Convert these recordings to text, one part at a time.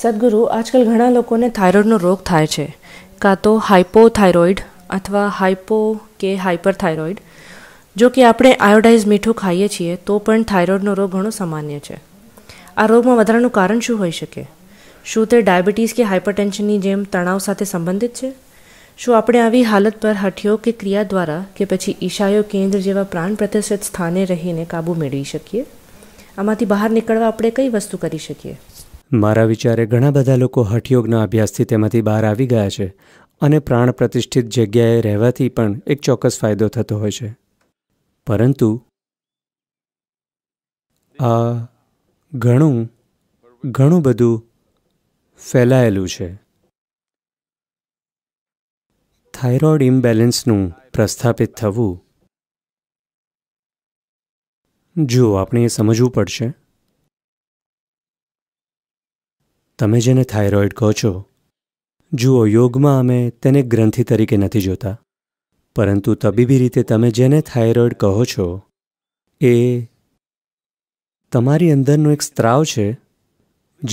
સદગુરુ આજકાલ ઘણા લોકોને થાઇરોઇડનો રોગ થાય છે કાં તો હાઇપોથાઇરોઇડ અથવા હાઇપો કે હાઇપરથાઇરોઇડ જો કે આપણે આયોડાઇઝ મીઠું ખાઈએ છીએ તો પણ થાઇરોઇડનો રોગ ઘણો સામાન્ય છે આ રોગમાં વધારાનું કારણ શું હોઈ શકે શું તે ડાયાબિટીસ કે હાઇપરટેન્શનની જેમ તણાવ સાથે સંબંધિત છે શું આપણે આવી હાલત પર હઠીઓ કે ક્રિયા દ્વારા કે પછી ઈશાયો કેન્દ્ર જેવા પ્રાણ પ્રતિષ્ઠિત સ્થાને રહીને કાબૂ મેળવી શકીએ આમાંથી બહાર નીકળવા આપણે કઈ વસ્તુ કરી શકીએ મારા વિચારે ઘણા બધા લોકો હઠયોગના અભ્યાસથી તેમાંથી બહાર આવી ગયા છે અને પ્રાણ પ્રતિષ્ઠિત જગ્યાએ રહેવાથી પણ એક ચોક્કસ ફાયદો થતો હોય છે પરંતુ આ ઘણું ઘણું બધું ફેલાયેલું છે થાઇરોઇડ ઇમ્બેલેન્સનું પ્રસ્થાપિત થવું જુઓ આપણે એ સમજવું પડશે તમે જેને થાઇરોઇડ કહો છો જુઓ યોગમાં અમે તેને ગ્રંથિ તરીકે નથી જોતા પરંતુ તબીબી રીતે તમે જેને થાઇરોઇડ કહો છો એ તમારી અંદરનો એક સ્ત્રાવ છે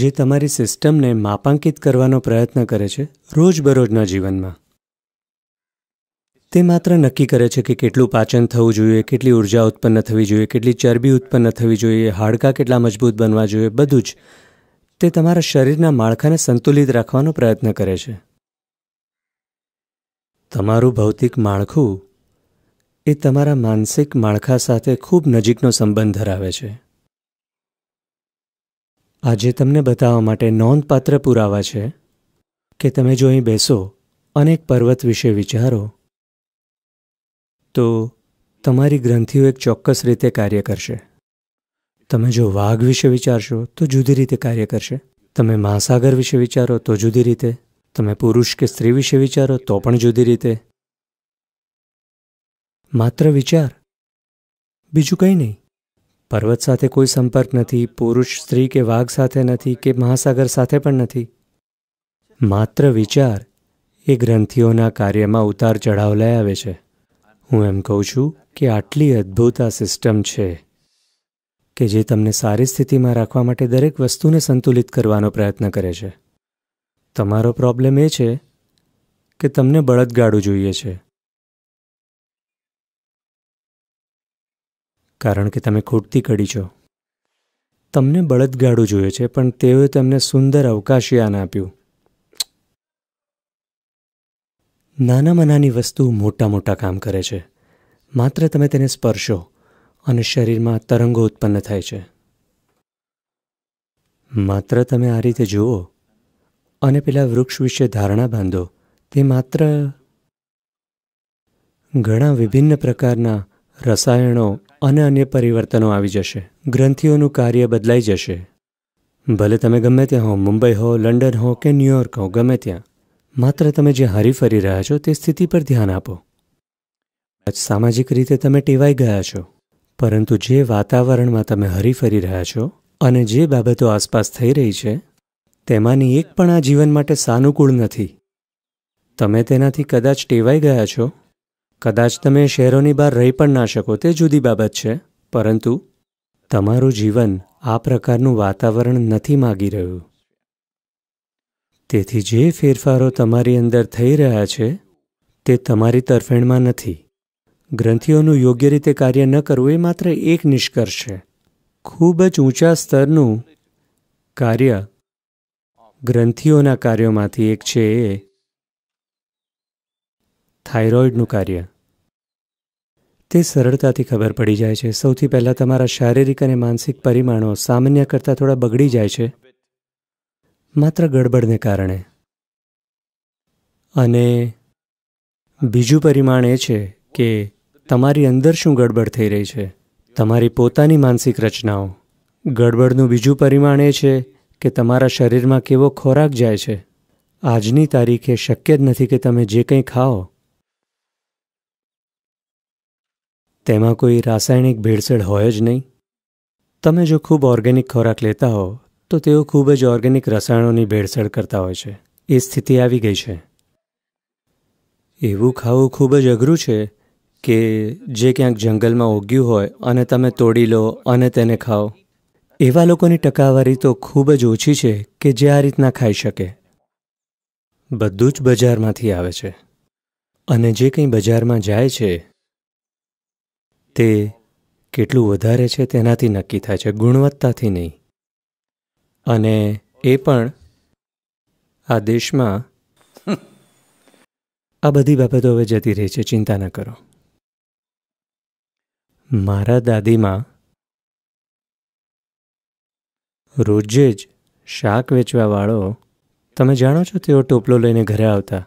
જે તમારી સિસ્ટમને માપાંકિત કરવાનો પ્રયત્ન કરે છે રોજબરોજના જીવનમાં તે માત્ર નક્કી કરે છે કે કેટલું પાચન થવું જોઈએ કેટલી ઉર્જા ઉત્પન્ન થવી જોઈએ કેટલી ચરબી ઉત્પન્ન થવી જોઈએ હાડકાં કેટલા મજબૂત બનવા જોઈએ બધું જ તે તમારા શરીરના માળખાને સંતુલિત રાખવાનો પ્રયત્ન કરે છે તમારું ભૌતિક માળખું એ તમારા માનસિક માળખા સાથે ખૂબ નજીકનો સંબંધ ધરાવે છે આજે તમને બતાવવા માટે નોંધપાત્ર પુરાવા છે કે તમે જો અહીં બેસો અને એક પર્વત વિશે વિચારો તો તમારી ગ્રંથિઓ એક ચોક્કસ રીતે કાર્ય કરશે તમે જો વાઘ વિશે વિચારશો તો જુદી રીતે કાર્ય કરશે તમે મહાસાગર વિશે વિચારો તો જુદી રીતે તમે પુરુષ કે સ્ત્રી વિશે વિચારો તો પણ જુદી રીતે માત્ર વિચાર બીજું કંઈ નહીં પર્વત સાથે કોઈ સંપર્ક નથી પુરુષ સ્ત્રી કે વાઘ સાથે નથી કે મહાસાગર સાથે પણ નથી માત્ર વિચાર એ ગ્રંથિઓના કાર્યમાં ઉતાર ચઢાવ લઈ આવે છે હું એમ કહું છું કે આટલી અદ્ભુત આ સિસ્ટમ છે કે જે તમને સારી સ્થિતિમાં રાખવા માટે દરેક વસ્તુને સંતુલિત કરવાનો પ્રયત્ન કરે છે તમારો પ્રોબ્લેમ એ છે કે તમને બળદગાડું જોઈએ છે કારણ કે તમે ખૂટતી કડી છો તમને બળદગાડું જોઈએ છે પણ તેઓએ તમને સુંદર અવકાશયાન આપ્યું નાનામાં નાની વસ્તુ મોટા મોટા કામ કરે છે માત્ર તમે તેને સ્પર્શો અને શરીરમાં તરંગો ઉત્પન્ન થાય છે માત્ર તમે આ રીતે જુઓ અને પેલા વૃક્ષ વિશે ધારણા બાંધો તે માત્ર ઘણા વિભિન્ન પ્રકારના રસાયણો અને અન્ય પરિવર્તનો આવી જશે ગ્રંથિઓનું કાર્ય બદલાઈ જશે ભલે તમે ગમે ત્યાં હો મુંબઈ હો લંડન હો કે ન્યુયોર્ક હો ગમે ત્યાં માત્ર તમે જે હરીફરી રહ્યા છો તે સ્થિતિ પર ધ્યાન આપો સામાજિક રીતે તમે ટેવાઈ ગયા છો પરંતુ જે વાતાવરણમાં તમે હરીફરી રહ્યા છો અને જે બાબતો આસપાસ થઈ રહી છે તેમાંની એક પણ આ જીવન માટે સાનુકૂળ નથી તમે તેનાથી કદાચ ટેવાઈ ગયા છો કદાચ તમે શહેરોની બહાર રહી પણ ના શકો તે જુદી બાબત છે પરંતુ તમારું જીવન આ પ્રકારનું વાતાવરણ નથી માગી રહ્યું તેથી જે ફેરફારો તમારી અંદર થઈ રહ્યા છે તે તમારી તરફેણમાં નથી ગ્રંથિઓનું યોગ્ય રીતે કાર્ય ન કરવું એ માત્ર એક નિષ્કર્ષ છે ખૂબ જ ઊંચા સ્તરનું કાર્ય ગ્રંથિઓના કાર્યોમાંથી એક છે એ થાઇરોઇડનું કાર્ય તે સરળતાથી ખબર પડી જાય છે સૌથી પહેલાં તમારા શારીરિક અને માનસિક પરિમાણો સામાન્ય કરતાં થોડા બગડી જાય છે માત્ર ગડબડને કારણે અને બીજું પરિમાણ એ છે કે તમારી અંદર શું ગડબડ થઈ રહી છે તમારી પોતાની માનસિક રચનાઓ ગડબડનું બીજું પરિમાણ એ છે કે તમારા શરીરમાં કેવો ખોરાક જાય છે આજની તારીખે શક્ય જ નથી કે તમે જે કંઈ ખાઓ તેમાં કોઈ રાસાયણિક ભેળસેળ હોય જ નહીં તમે જો ખૂબ ઓર્ગેનિક ખોરાક લેતા હો તો તેઓ ખૂબ જ ઓર્ગેનિક રસાયણોની ભેળસેળ કરતા હોય છે એ સ્થિતિ આવી ગઈ છે એવું ખાવું ખૂબ જ અઘરું છે કે જે ક્યાંક જંગલમાં ઉગ્યું હોય અને તમે તોડી લો અને તેને ખાઓ એવા લોકોની ટકાવારી તો ખૂબ જ ઓછી છે કે જે આ રીતના ખાઈ શકે બધું જ બજારમાંથી આવે છે અને જે કંઈ બજારમાં જાય છે તે કેટલું વધારે છે તેનાથી નક્કી થાય છે ગુણવત્તાથી નહીં અને એ પણ આ દેશમાં આ બધી બાબતો હવે જતી રહી છે ચિંતા ન કરો મારા દાદીમાં રોજે જ શાક વેચવાવાળો તમે જાણો છો તેઓ ટોપલો લઈને ઘરે આવતા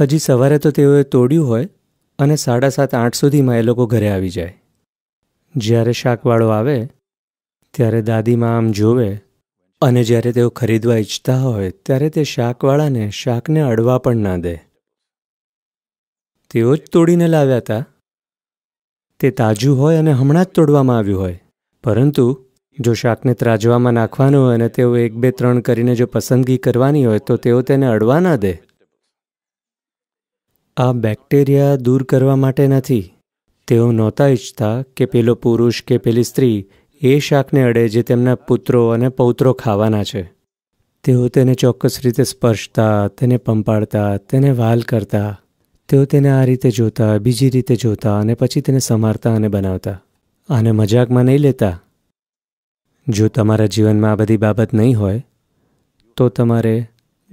હજી સવારે તો તેઓએ તોડ્યું હોય અને સાડા સાત આઠ સુધીમાં એ લોકો ઘરે આવી જાય જ્યારે શાકવાળો આવે ત્યારે દાદીમાં આમ જોવે અને જ્યારે તેઓ ખરીદવા ઈચ્છતા હોય ત્યારે તે શાકવાળાને શાકને અડવા પણ ના દે તેઓ જ તોડીને લાવ્યા હતા તે તાજું હોય અને હમણાં જ તોડવામાં આવ્યું હોય પરંતુ જો શાકને ત્રાજવામાં નાખવાનું હોય અને તેઓ એક બે ત્રણ કરીને જો પસંદગી કરવાની હોય તો તેઓ તેને અડવા ના દે આ બેક્ટેરિયા દૂર કરવા માટે નથી તેઓ નહોતા ઈચ્છતા કે પેલો પુરુષ કે પેલી સ્ત્રી એ શાકને અડે જે તેમના પુત્રો અને પૌત્રો ખાવાના છે તેઓ તેને ચોક્કસ રીતે સ્પર્શતા તેને પંપાળતા તેને વાલ કરતા તેઓ તેને આ રીતે જોતા બીજી રીતે જોતા અને પછી તેને સમારતા અને બનાવતા આને મજાકમાં નહીં લેતા જો તમારા જીવનમાં આ બધી બાબત નહીં હોય તો તમારે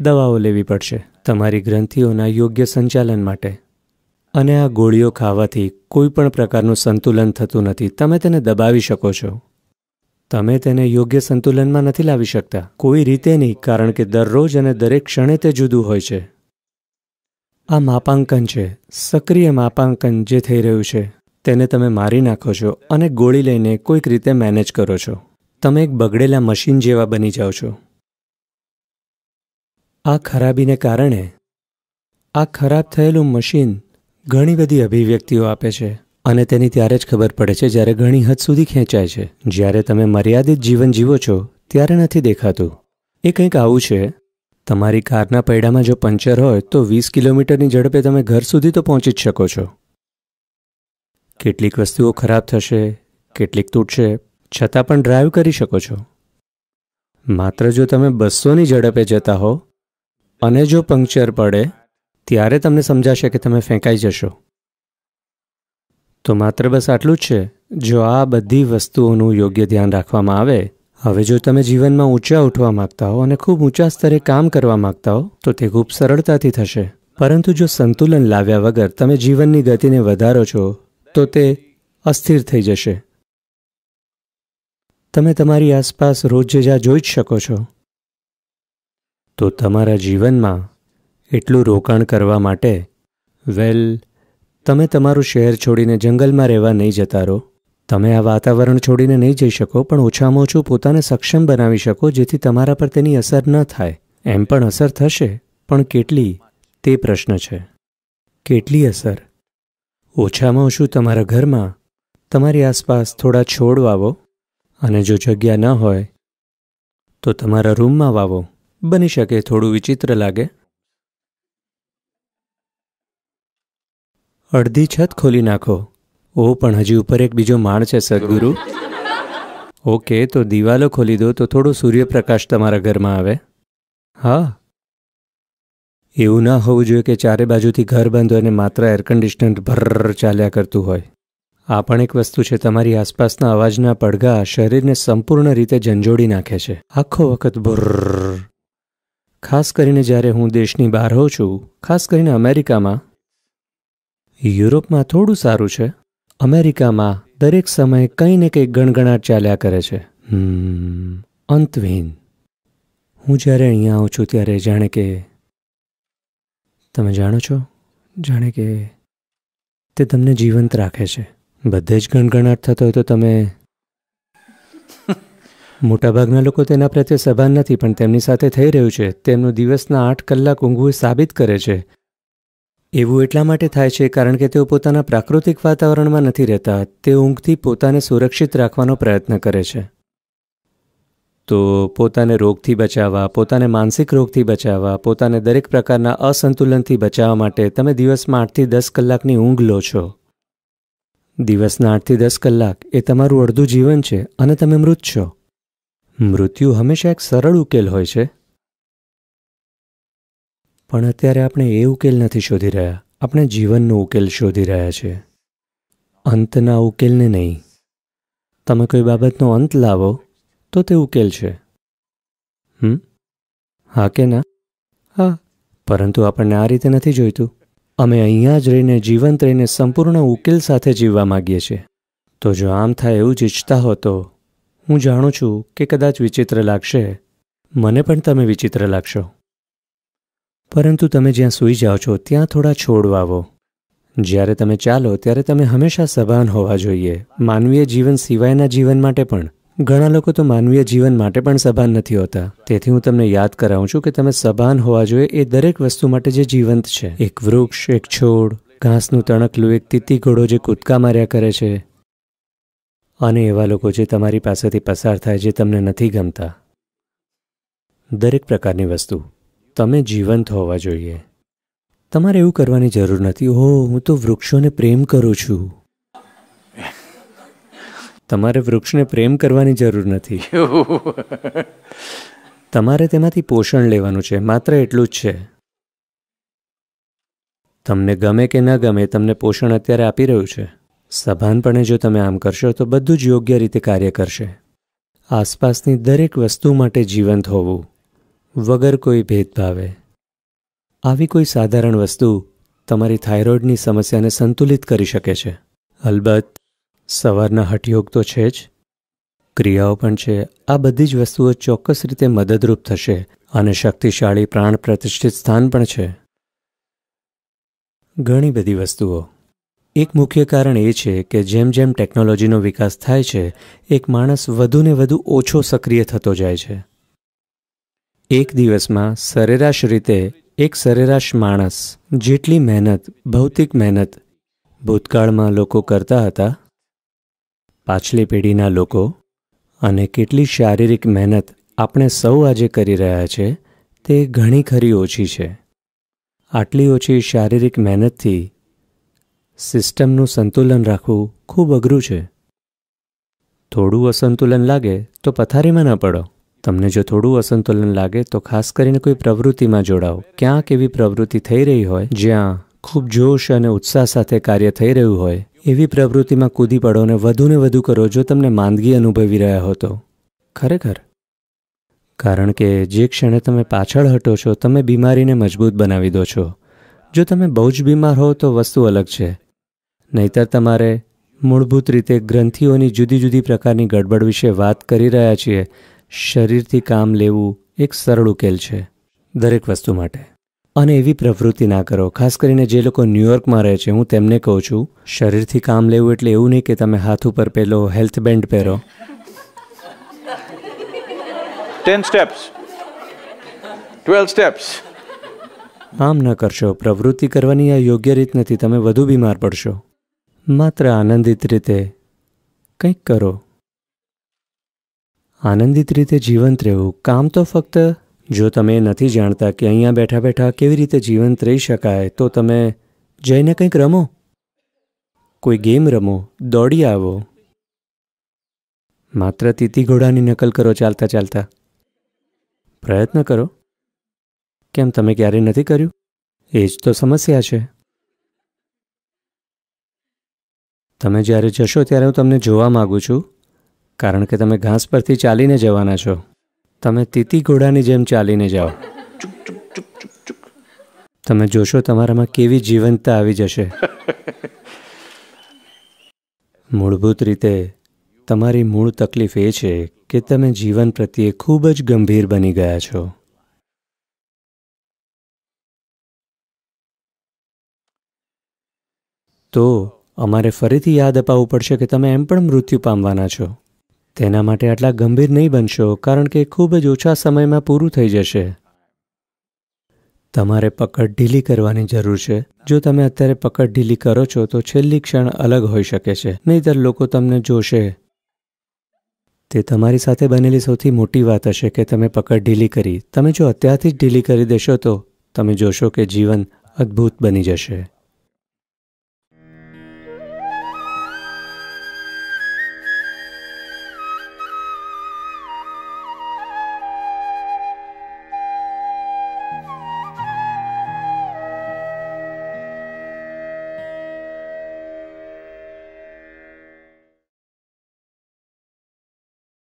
દવાઓ લેવી પડશે તમારી ગ્રંથિઓના યોગ્ય સંચાલન માટે અને આ ગોળીઓ ખાવાથી કોઈ પણ પ્રકારનું સંતુલન થતું નથી તમે તેને દબાવી શકો છો તમે તેને યોગ્ય સંતુલનમાં નથી લાવી શકતા કોઈ રીતે નહીં કારણ કે દરરોજ અને દરેક ક્ષણે તે જુદું હોય છે આ માપાંકન છે સક્રિય માપાંકન જે થઈ રહ્યું છે તેને તમે મારી નાખો છો અને ગોળી લઈને કોઈક રીતે મેનેજ કરો છો તમે એક બગડેલા મશીન જેવા બની જાઓ છો આ ખરાબીને કારણે આ ખરાબ થયેલું મશીન ઘણી બધી અભિવ્યક્તિઓ આપે છે અને તેની ત્યારે જ ખબર પડે છે જ્યારે ઘણી હદ સુધી ખેંચાય છે જ્યારે તમે મર્યાદિત જીવન જીવો છો ત્યારે નથી દેખાતું એ કંઈક આવું છે તમારી કારના પૈડામાં જો પંચર હોય તો વીસ કિલોમીટરની ઝડપે તમે ઘર સુધી તો પહોંચી જ શકો છો કેટલીક વસ્તુઓ ખરાબ થશે કેટલીક તૂટશે છતાં પણ ડ્રાઈવ કરી શકો છો માત્ર જો તમે બસોની ઝડપે જતા હો અને જો પંક્ચર પડે ત્યારે તમને સમજાશે કે તમે ફેંકાઈ જશો તો માત્ર બસ આટલું જ છે જો આ બધી વસ્તુઓનું યોગ્ય ધ્યાન રાખવામાં આવે હવે જો તમે જીવનમાં ઊંચા ઉઠવા માંગતા હો અને ખૂબ ઊંચા સ્તરે કામ કરવા માંગતા હો તો તે ખૂબ સરળતાથી થશે પરંતુ જો સંતુલન લાવ્યા વગર તમે જીવનની ગતિને વધારો છો તો તે અસ્થિર થઈ જશે તમે તમારી આસપાસ રોજ જા જોઈ જ શકો છો તો તમારા જીવનમાં એટલું રોકાણ કરવા માટે વેલ તમે તમારું શહેર છોડીને જંગલમાં રહેવા નહીં જતા રહો તમે આ વાતાવરણ છોડીને નહીં જઈ શકો પણ ઓછામાં ઓછું પોતાને સક્ષમ બનાવી શકો જેથી તમારા પર તેની અસર ન થાય એમ પણ અસર થશે પણ કેટલી તે પ્રશ્ન છે કેટલી અસર ઓછામાં ઓછું તમારા ઘરમાં તમારી આસપાસ થોડા છોડ વાવો અને જો જગ્યા ન હોય તો તમારા રૂમમાં વાવો બની શકે થોડું વિચિત્ર લાગે અડધી છત ખોલી નાખો ઓ પણ હજી ઉપર એક બીજો માણ છે સદગુરુ ઓકે તો દિવાલો ખોલી દો તો થોડો સૂર્યપ્રકાશ તમારા ઘરમાં આવે હા એવું ના હોવું જોઈએ કે ચારે બાજુથી ઘર બંધ અને માત્ર એર કન્ડિશનર ભર ચાલ્યા કરતું હોય આ પણ એક વસ્તુ છે તમારી આસપાસના અવાજના પડઘા શરીરને સંપૂર્ણ રીતે ઝંઝોડી નાખે છે આખો વખત ભૂર ખાસ કરીને જ્યારે હું દેશની બહાર હોઉં છું ખાસ કરીને અમેરિકામાં યુરોપમાં થોડું સારું છે અમેરિકામાં દરેક સમયે કંઈ ને કંઈ ગણગણાટ ચાલ્યા કરે છે અંતવિહીન હું જ્યારે અહીંયા આવું છું ત્યારે જાણે કે તમે જાણો છો જાણે કે તે તમને જીવંત રાખે છે બધે જ ગણગણાટ થતો હોય તો તમે મોટાભાગના લોકો તેના પ્રત્યે સભાન નથી પણ તેમની સાથે થઈ રહ્યું છે તેમનું દિવસના આઠ કલાક ઊંઘવું સાબિત કરે છે એવું એટલા માટે થાય છે કારણ કે તેઓ પોતાના પ્રાકૃતિક વાતાવરણમાં નથી રહેતા તે ઊંઘથી પોતાને સુરક્ષિત રાખવાનો પ્રયત્ન કરે છે તો પોતાને રોગથી બચાવવા પોતાને માનસિક રોગથી બચાવવા પોતાને દરેક પ્રકારના અસંતુલનથી બચાવવા માટે તમે દિવસમાં આઠથી દસ કલાકની ઊંઘ લો છો દિવસના આઠથી દસ કલાક એ તમારું અડધું જીવન છે અને તમે મૃત છો મૃત્યુ હંમેશા એક સરળ ઉકેલ હોય છે પણ અત્યારે આપણે એ ઉકેલ નથી શોધી રહ્યા આપણે જીવનનો ઉકેલ શોધી રહ્યા છે અંતના ઉકેલને નહીં તમે કોઈ બાબતનો અંત લાવો તો તે ઉકેલ છે હમ હા કે ના હા પરંતુ આપણને આ રીતે નથી જોઈતું અમે અહીંયા જ રહીને જીવંત રહીને સંપૂર્ણ ઉકેલ સાથે જીવવા માગીએ છીએ તો જો આમ થાય એવું જ ઈચ્છતા હો તો હું જાણું છું કે કદાચ વિચિત્ર લાગશે મને પણ તમે વિચિત્ર લાગશો પરંતુ તમે જ્યાં સૂઈ જાઓ છો ત્યાં થોડા છોડ વાવો જ્યારે તમે ચાલો ત્યારે તમે હંમેશા સભાન હોવા જોઈએ માનવીય જીવન સિવાયના જીવન માટે પણ ઘણા લોકો તો માનવીય જીવન માટે પણ સભાન નથી હોતા તેથી હું તમને યાદ કરાવું છું કે તમે સભાન હોવા જોઈએ એ દરેક વસ્તુ માટે જે જીવંત છે એક વૃક્ષ એક છોડ ઘાસનું તણકલું એક તીતી ઘોડો જે કૂદકા માર્યા કરે છે અને એવા લોકો જે તમારી પાસેથી પસાર થાય જે તમને નથી ગમતા દરેક પ્રકારની વસ્તુ તમે જીવંત હોવા જોઈએ તમારે એવું કરવાની જરૂર નથી હો હું તો વૃક્ષોને પ્રેમ કરું છું તમારે વૃક્ષને પ્રેમ કરવાની જરૂર નથી તમારે તેમાંથી પોષણ લેવાનું છે માત્ર એટલું જ છે તમને ગમે કે ન ગમે તમને પોષણ અત્યારે આપી રહ્યું છે સભાનપણે જો તમે આમ કરશો તો બધું જ યોગ્ય રીતે કાર્ય કરશે આસપાસની દરેક વસ્તુ માટે જીવંત હોવું વગર કોઈ ભેદભાવે આવી કોઈ સાધારણ વસ્તુ તમારી થાઇરોઇડની સમસ્યાને સંતુલિત કરી શકે છે અલબત્ત સવારના હઠયોગ તો છે જ ક્રિયાઓ પણ છે આ બધી જ વસ્તુઓ ચોક્કસ રીતે મદદરૂપ થશે અને શક્તિશાળી પ્રાણ પ્રતિષ્ઠિત સ્થાન પણ છે ઘણી બધી વસ્તુઓ એક મુખ્ય કારણ એ છે કે જેમ જેમ ટેકનોલોજીનો વિકાસ થાય છે એક માણસ વધુને વધુ ઓછો સક્રિય થતો જાય છે એક દિવસમાં સરેરાશ રીતે એક સરેરાશ માણસ જેટલી મહેનત ભૌતિક મહેનત ભૂતકાળમાં લોકો કરતા હતા પાછલી પેઢીના લોકો અને કેટલી શારીરિક મહેનત આપણે સૌ આજે કરી રહ્યા છે તે ઘણી ખરી ઓછી છે આટલી ઓછી શારીરિક મહેનતથી સિસ્ટમનું સંતુલન રાખવું ખૂબ અઘરું છે થોડું અસંતુલન લાગે તો પથારીમાં ન પડો તમને જો થોડું અસંતુલન લાગે તો ખાસ કરીને કોઈ પ્રવૃત્તિમાં જોડાઓ ક્યાંક એવી પ્રવૃત્તિ થઈ રહી હોય જ્યાં ખૂબ જોશ અને ઉત્સાહ સાથે કાર્ય થઈ રહ્યું હોય એવી પ્રવૃત્તિમાં કૂદી પડો અને વધુને વધુ કરો જો તમને માંદગી અનુભવી રહ્યા હો તો ખરેખર કારણ કે જે ક્ષણે તમે પાછળ હટો છો તમે બીમારીને મજબૂત બનાવી દો છો જો તમે બહુ જ બીમાર હો તો વસ્તુ અલગ છે નહીતર તમારે મૂળભૂત રીતે ગ્રંથિઓની જુદી જુદી પ્રકારની ગડબડ વિશે વાત કરી રહ્યા છીએ શરીરથી કામ લેવું એક સરળ ઉકેલ છે દરેક વસ્તુ માટે અને એવી પ્રવૃત્તિ ના કરો ખાસ કરીને જે લોકો ન્યૂયોર્કમાં રહે છે હું તેમને કહું છું શરીરથી કામ લેવું એટલે એવું નહીં કે તમે હાથ ઉપર પહેલો હેલ્થ બેન્ડ પહેરો સ્ટેપ્સ ટ્વેલ્વ સ્ટેપ્સ આમ ન કરશો પ્રવૃત્તિ કરવાની આ યોગ્ય રીત નથી તમે વધુ બીમાર પડશો માત્ર આનંદિત રીતે કંઈક કરો આનંદિત રીતે જીવંત રહેવું કામ તો ફક્ત જો તમે નથી જાણતા કે અહીંયા બેઠા બેઠા કેવી રીતે જીવંત રહી શકાય તો તમે જઈને કંઈક રમો કોઈ ગેમ રમો દોડી આવો માત્ર તીતી ઘોડાની નકલ કરો ચાલતા ચાલતા પ્રયત્ન કરો કેમ તમે ક્યારેય નથી કર્યું એ જ તો સમસ્યા છે તમે જ્યારે જશો ત્યારે હું તમને જોવા માગું છું કારણ કે તમે ઘાસ પરથી ચાલીને જવાના છો તમે તીતી ઘોડાની જેમ ચાલીને જાઓ તમે જોશો તમારામાં કેવી જીવંતતા આવી જશે મૂળભૂત રીતે તમારી મૂળ તકલીફ એ છે કે તમે જીવન પ્રત્યે ખૂબ જ ગંભીર બની ગયા છો તો અમારે ફરીથી યાદ અપાવવું પડશે કે તમે એમ પણ મૃત્યુ પામવાના છો તેના માટે આટલા ગંભીર નહીં બનશો કારણ કે ખૂબ જ ઓછા સમયમાં પૂરું થઈ જશે તમારે પકડ ઢીલી કરવાની જરૂર છે જો તમે અત્યારે પકડ ઢીલી કરો છો તો છેલ્લી ક્ષણ અલગ હોઈ શકે છે નહીંતર લોકો તમને જોશે તે તમારી સાથે બનેલી સૌથી મોટી વાત હશે કે તમે પકડ ઢીલી કરી તમે જો અત્યારથી જ ઢીલી કરી દેશો તો તમે જોશો કે જીવન અદ્ભુત બની જશે